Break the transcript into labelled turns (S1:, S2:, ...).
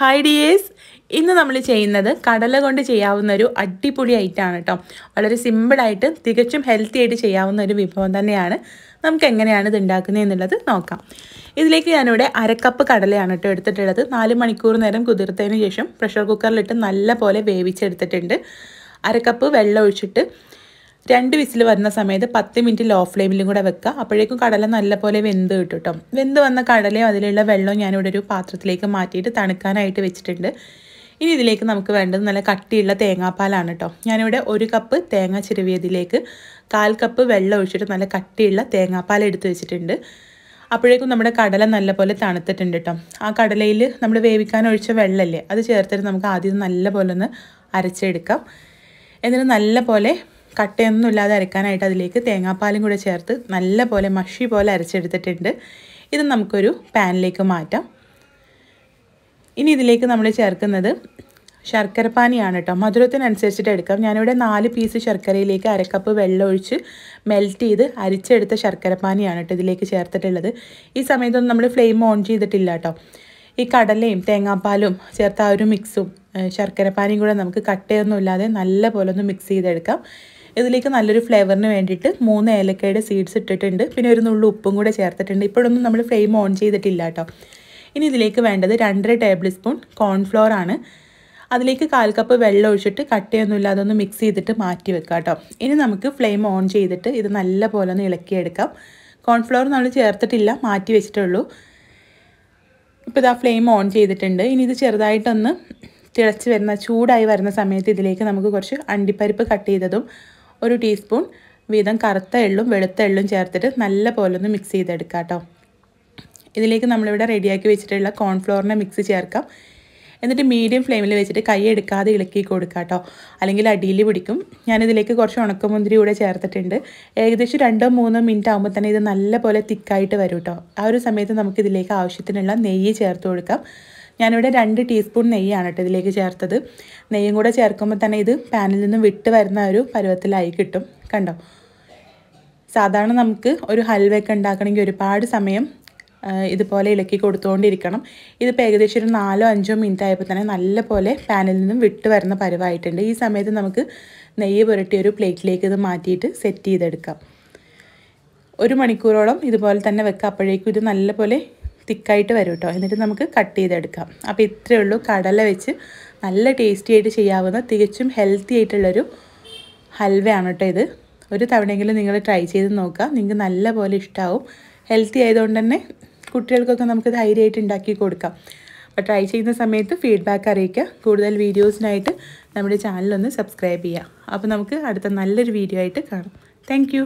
S1: hi dears ഇന്ന് നമ്മൾ ചെയ്യുന്നത് കടല കൊണ്ട് ചെയ്യാവുന്ന ഒരു അടിപൊളി ഐറ്റമാണ് കേട്ടോ വളരെ സിമ്പിളായിട്ട് തികച്ചും ഹെൽത്തി ആയിട്ട് ചെയ്യാവുന്ന ഒരു വിഭവം തന്നെയാണ് നമുക്ക് എങ്ങനെയാണ് ഇത് ഉണ്ടാക്കുന്നത് എന്നുള്ളത് നോക്കാം ഇതിലേക്ക് ഞാനിവിടെ അരക്കപ്പ് കടലയാണ് കേട്ടോ എടുത്തിട്ടുള്ളത് നാല് മണിക്കൂർ നേരം കുതിർത്തതിന് ശേഷം പ്രഷർ കുക്കറിലിട്ട് നല്ല പോലെ വേവിച്ചെടുത്തിട്ടുണ്ട് അരക്കപ്പ് വെള്ളം ഒഴിച്ചിട്ട് രണ്ട് വിസിൽ വരുന്ന സമയത്ത് പത്ത് മിനിറ്റ് ലോ ഫ്ലെയിമിലും കൂടെ വെക്കുക അപ്പോഴേക്കും കടല നല്ലപോലെ വെന്ത് കിട്ടും വെന്ത് വന്ന കടലയും അതിലുള്ള വെള്ളവും ഞാനിവിടെ ഒരു പാത്രത്തിലേക്ക് മാറ്റിയിട്ട് തണുക്കാനായിട്ട് വെച്ചിട്ടുണ്ട് ഇനി ഇതിലേക്ക് നമുക്ക് വേണ്ടത് നല്ല കട്ടിയുള്ള തേങ്ങാപ്പാലാണ് കേട്ടോ ഞാനിവിടെ ഒരു കപ്പ് തേങ്ങ ചിരുവിയതിലേക്ക് കാൽ കപ്പ് വെള്ളം ഒഴിച്ചിട്ട് നല്ല കട്ടിയുള്ള തേങ്ങാപ്പാൽ എടുത്ത് വെച്ചിട്ടുണ്ട് അപ്പോഴേക്കും നമ്മുടെ കടല നല്ലപോലെ തണുത്തിട്ടുണ്ട് കേട്ടോ ആ കടലയിൽ നമ്മൾ വേവിക്കാൻ ഒഴിച്ച വെള്ളമല്ലേ അത് ചേർത്തിട്ട് നമുക്ക് ആദ്യം നല്ലപോലെ ഒന്ന് അരച്ചെടുക്കാം എന്നിട്ട് നല്ലപോലെ കട്ടയൊന്നും ഇല്ലാതെ അരക്കാനായിട്ട് അതിലേക്ക് തേങ്ങാപ്പാലും കൂടെ ചേർത്ത് നല്ല പോലെ മഷി പോലെ അരച്ചെടുത്തിട്ടുണ്ട് ഇത് നമുക്കൊരു പാനിലേക്ക് മാറ്റാം ഇനി ഇതിലേക്ക് നമ്മൾ ചേർക്കുന്നത് ശർക്കരപ്പാനിയാണ് കേട്ടോ മധുരത്തിനനുസരിച്ചിട്ട് എടുക്കാം ഞാനിവിടെ നാല് പീസ് ശർക്കരയിലേക്ക് അരക്കപ്പ് വെള്ളം ഒഴിച്ച് മെൽറ്റ് ചെയ്ത് അരിച്ചെടുത്ത ശർക്കരപ്പാനിയാണ് കേട്ടോ ഇതിലേക്ക് ചേർത്തിട്ടുള്ളത് ഈ സമയത്തൊന്നും നമ്മൾ ഫ്ലെയിം ഓൺ ചെയ്തിട്ടില്ല കേട്ടോ ഈ കടലയും തേങ്ങാപ്പാലും ചേർത്ത ആ ഒരു മിക്സും ശർക്കരപ്പാനിയും കൂടെ നമുക്ക് ഇല്ലാതെ നല്ല പോലെ ഒന്ന് മിക്സ് ചെയ്തെടുക്കാം ഇതിലേക്ക് നല്ലൊരു ഫ്ലേവറിന് വേണ്ടിയിട്ട് മൂന്ന് ഏലക്കയുടെ സീഡ്സ് ഇട്ടിട്ടുണ്ട് പിന്നെ ഒരു നുള്ളു ഉപ്പും കൂടെ ചേർത്തിട്ടുണ്ട് ഇപ്പോഴൊന്നും നമ്മൾ ഫ്ലെയിം ഓൺ ചെയ്തിട്ടില്ല കേട്ടോ ഇനി ഇതിലേക്ക് വേണ്ടത് രണ്ടര ടേബിൾ സ്പൂൺ കോൺഫ്ലോർ ആണ് അതിലേക്ക് കാൽ കപ്പ് വെള്ളം ഒഴിച്ചിട്ട് കട്ടയൊന്നുമില്ല അതൊന്ന് മിക്സ് ചെയ്തിട്ട് മാറ്റി വെക്കാം കേട്ടോ ഇനി നമുക്ക് ഫ്ലെയിം ഓൺ ചെയ്തിട്ട് ഇത് നല്ല പോലെ ഒന്ന് ഇളക്കിയെടുക്കാം കോൺഫ്ലോർ നമ്മൾ ചേർത്തിട്ടില്ല മാറ്റി വെച്ചിട്ടുള്ളൂ ഇപ്പോൾ ഇതാ ഫ്ലെയിം ഓൺ ചെയ്തിട്ടുണ്ട് ഇനി ഇത് ചെറുതായിട്ടൊന്ന് തിളച്ച് വരുന്ന ചൂടായി വരുന്ന സമയത്ത് ഇതിലേക്ക് നമുക്ക് കുറച്ച് അണ്ടിപ്പരിപ്പ് കട്ട് ചെയ്തതും ഒരു ടീസ്പൂൺ വീതം കറുത്ത എള്ളും വെളുത്ത എള്ളും ചേർത്തിട്ട് നല്ല പോലെ ഒന്ന് മിക്സ് ചെയ്തെടുക്കാം കേട്ടോ ഇതിലേക്ക് നമ്മളിവിടെ റെഡിയാക്കി വെച്ചിട്ടുള്ള കോൺഫ്ലോറിനെ മിക്സ് ചേർക്കാം എന്നിട്ട് മീഡിയം ഫ്ലെയിമിൽ വെച്ചിട്ട് കൈ എടുക്കാതെ ഇളക്കി കൊടുക്കുക കേട്ടോ അല്ലെങ്കിൽ അടിയിൽ പിടിക്കും ഞാനിതിലേക്ക് കുറച്ച് ഉണക്കമുന്തിരി കൂടെ ചേർത്തിട്ടുണ്ട് ഏകദേശം രണ്ടോ മൂന്നോ മിനിറ്റ് ആകുമ്പോൾ തന്നെ ഇത് നല്ലപോലെ തിക്കായിട്ട് വരും കേട്ടോ ആ ഒരു സമയത്ത് നമുക്കിതിലേക്ക് ആവശ്യത്തിനുള്ള നെയ്യ് ചേർത്ത് കൊടുക്കാം ഞാനിവിടെ രണ്ട് ടീസ്പൂൺ നെയ്യാണ് കേട്ടോ ഇതിലേക്ക് ചേർത്തത് നെയ്യും കൂടെ ചേർക്കുമ്പോൾ തന്നെ ഇത് പാനിൽ നിന്ന് വിട്ട് വരുന്ന ഒരു പരുവത്തിലായി കിട്ടും കണ്ടോ സാധാരണ നമുക്ക് ഒരു ഹൽവയൊക്കെ ഉണ്ടാക്കണമെങ്കിൽ ഒരുപാട് സമയം ഇതുപോലെ ഇളക്കി കൊടുത്തുകൊണ്ടിരിക്കണം ഇതിപ്പോൾ ഏകദേശം ഒരു നാലോ അഞ്ചോ മിനിറ്റ് ആയപ്പോൾ തന്നെ നല്ല പോലെ പാനിൽ നിന്നും വിട്ട് വരുന്ന പരുവായിട്ടുണ്ട് ഈ സമയത്ത് നമുക്ക് നെയ്യ് പുരട്ടി ഒരു പ്ലേറ്റിലേക്ക് ഇത് മാറ്റിയിട്ട് സെറ്റ് ചെയ്തെടുക്കാം ഒരു മണിക്കൂറോളം ഇതുപോലെ തന്നെ വെക്കുക അപ്പോഴേക്കും ഇത് നല്ല പോലെ തിക്കായിട്ട് വരും കേട്ടോ എന്നിട്ട് നമുക്ക് കട്ട് ചെയ്തെടുക്കാം അപ്പോൾ ഇത്രയേ ഉള്ളൂ കടല വെച്ച് നല്ല ടേസ്റ്റി ആയിട്ട് ചെയ്യാവുന്ന തികച്ചും ഹെൽത്തി ആയിട്ടുള്ളൊരു ഹൽവയാണ് കേട്ടോ ഇത് ഒരു തവണയെങ്കിലും നിങ്ങൾ ട്രൈ ചെയ്ത് നോക്കുക നിങ്ങൾക്ക് നല്ലപോലെ ഇഷ്ടമാവും ഹെൽത്തി ആയതുകൊണ്ട് തന്നെ കുട്ടികൾക്കൊക്കെ നമുക്ക് ധൈര്യമായിട്ട് ഉണ്ടാക്കി കൊടുക്കാം അപ്പോൾ ട്രൈ ചെയ്യുന്ന സമയത്ത് ഫീഡ്ബാക്ക് അറിയിക്കുക കൂടുതൽ വീഡിയോസിനായിട്ട് നമ്മുടെ ചാനലൊന്ന് സബ്സ്ക്രൈബ് ചെയ്യുക അപ്പോൾ നമുക്ക് അടുത്ത നല്ലൊരു വീഡിയോ ആയിട്ട് കാണാം താങ്ക്